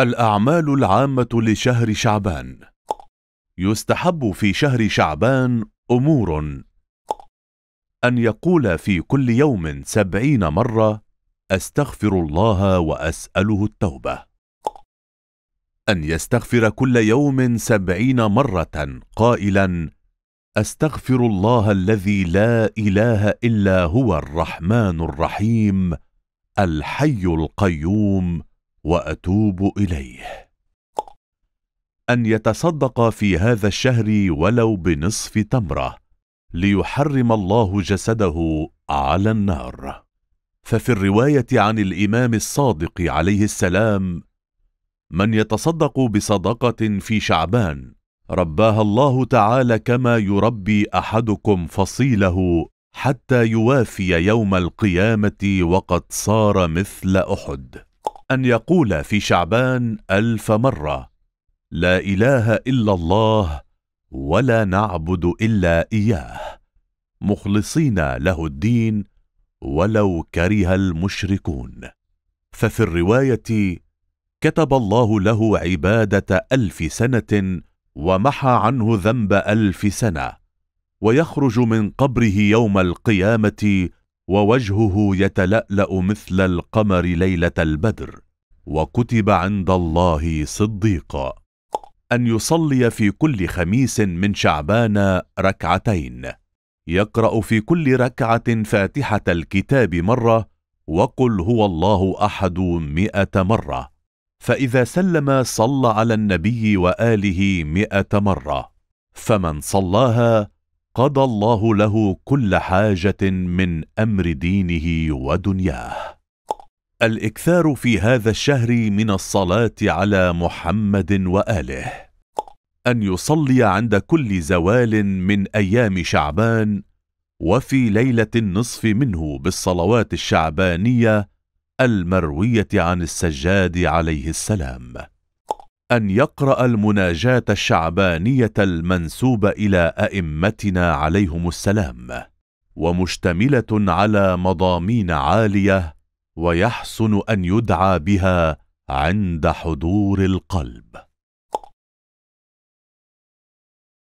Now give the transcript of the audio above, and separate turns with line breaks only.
الأعمال العامة لشهر شعبان يستحب في شهر شعبان أمور أن يقول في كل يوم سبعين مرة أستغفر الله وأسأله التوبة أن يستغفر كل يوم سبعين مرة قائلا أستغفر الله الذي لا إله إلا هو الرحمن الرحيم الحي القيوم واتوب اليه ان يتصدق في هذا الشهر ولو بنصف تمره ليحرم الله جسده على النار ففي الروايه عن الامام الصادق عليه السلام من يتصدق بصدقه في شعبان رباها الله تعالى كما يربي احدكم فصيله حتى يوافي يوم القيامه وقد صار مثل احد أن يقول في شعبان ألف مرة لا إله إلا الله ولا نعبد إلا إياه مخلصين له الدين ولو كره المشركون ففي الرواية كتب الله له عبادة ألف سنة ومحى عنه ذنب ألف سنة ويخرج من قبره يوم القيامة ووجهه يتلألأ مثل القمر ليلة البدر وكتب عند الله صديقا أن يصلي في كل خميس من شعبان ركعتين يقرأ في كل ركعة فاتحة الكتاب مرة وقل هو الله أحد مئة مرة فإذا سلم صلى على النبي وآله مئة مرة فمن صلاها قضى الله له كل حاجة من أمر دينه ودنياه. الإكثار في هذا الشهر من الصلاة على محمد وآله. أن يصلي عند كل زوال من أيام شعبان وفي ليلة النصف منه بالصلوات الشعبانية المروية عن السجاد عليه السلام. أن يقرأ المناجاة الشعبانية المنسوبة إلى أئمتنا عليهم السلام ومشتملة على مضامين عالية ويحسن أن يدعى بها عند حضور القلب